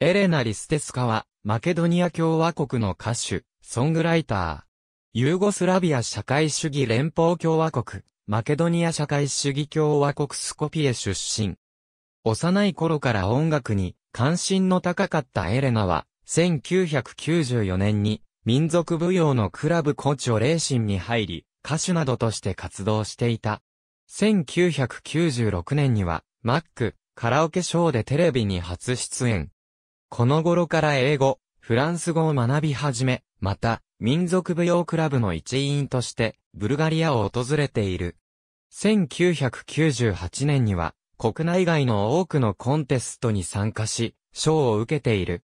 エレナ・リステスカは、マケドニア共和国の歌手、ソングライター。ユーゴスラビア社会主義連邦共和国、マケドニア社会主義共和国スコピエ出身。幼い頃から音楽に関心の高かったエレナは、1994年に民族舞踊のクラブコチョレーシンに入り、歌手などとして活動していた。1996年には、マック、カラオケショーでテレビに初出演。この頃から英語、フランス語を学び始め、また、民族舞踊クラブの一員として、ブルガリアを訪れている。1998年には、国内外の多くのコンテストに参加し、賞を受けている。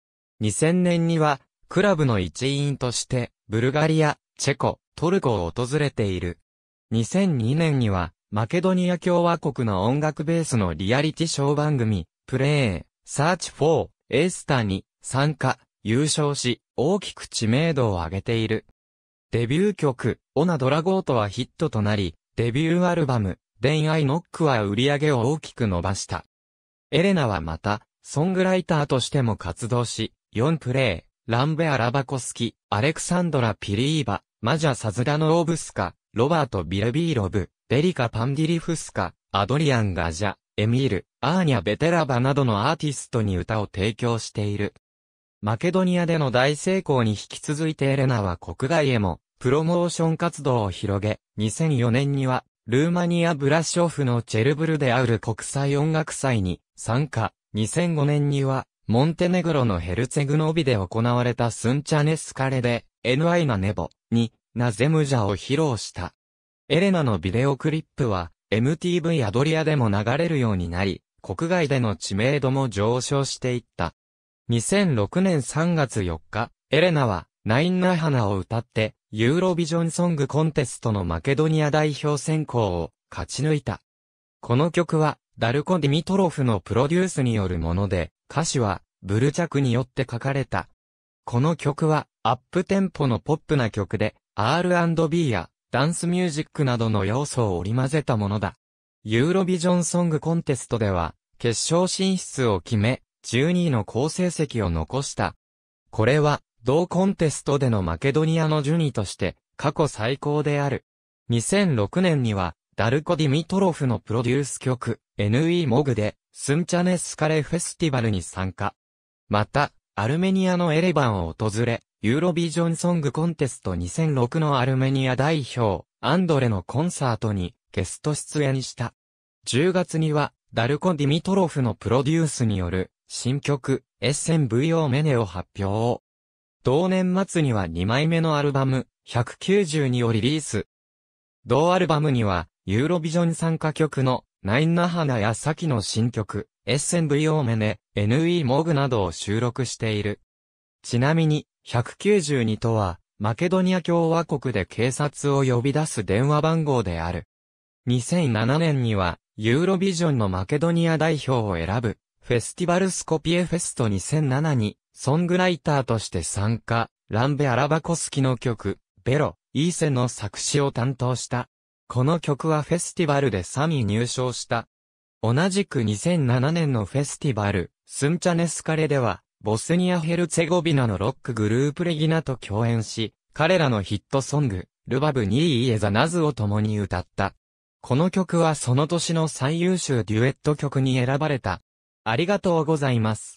2000年には、クラブの一員として、ブルガリア、チェコ、トルコを訪れている。2002年には、マケドニア共和国の音楽ベースのリアリティショー番組、プレイ、サーチフォーエースタに参加、優勝し、大きく知名度を上げている。デビュー曲、オナドラゴートはヒットとなり、デビューアルバム、恋愛ノックは売り上げを大きく伸ばした。エレナはまた、ソングライターとしても活動し、4プレイ、ランベア・ラバコスキ、アレクサンドラ・ピリーバ、マジャ・サズダノ・オブスカ、ロバート・ビルビーロブ、デリカ・パンディリフスカ、アドリアン・ガジャ、エミール、アーニャ・ベテラバなどのアーティストに歌を提供している。マケドニアでの大成功に引き続いてエレナは国外へも、プロモーション活動を広げ、2004年には、ルーマニアブラショフのチェルブルである国際音楽祭に参加、2005年には、モンテネグロのヘルツェグノビで行われたスンチャネスカレで、NI ナネボに、ナゼムジャを披露した。エレナのビデオクリップは、MTV アドリアでも流れるようになり、国外での知名度も上昇していった。2006年3月4日、エレナは、ナインナハナを歌って、ユーロビジョンソングコンテストのマケドニア代表選考を勝ち抜いた。この曲は、ダルコ・ディミトロフのプロデュースによるもので、歌詞は、ブルチャクによって書かれた。この曲は、アップテンポのポップな曲で、R&B やダンスミュージックなどの要素を織り交ぜたものだ。ユーロビジョンソングコンテストでは、決勝進出を決め、12位の好成績を残した。これは、同コンテストでのマケドニアの順位として、過去最高である。2006年には、ダルコ・ディミトロフのプロデュース曲、NE モグで、スンチャネスカレフェスティバルに参加。また、アルメニアのエレバンを訪れ、ユーロビジョンソングコンテスト2006のアルメニア代表、アンドレのコンサートにゲスト出演した。10月には、ダルコ・ディミトロフのプロデュースによる、新曲、エッセン VO メネを発表。同年末には2枚目のアルバム、192をリリース。同アルバムには、ユーロビジョン参加曲の、ナインナハナやサキの新曲、エッセン VO メネ、NE モグなどを収録している。ちなみに、192とは、マケドニア共和国で警察を呼び出す電話番号である。2007年には、ユーロビジョンのマケドニア代表を選ぶ、フェスティバルスコピエフェスト2007に、ソングライターとして参加、ランベ・アラバコスキの曲、ベロ、イーセの作詞を担当した。この曲はフェスティバルで3位入賞した。同じく2007年のフェスティバル、スンチャネスカレでは、ボスニア・ヘルツェゴビナのロックグループレギナと共演し、彼らのヒットソング、ルバブニーイエザナズを共に歌った。この曲はその年の最優秀デュエット曲に選ばれた。ありがとうございます。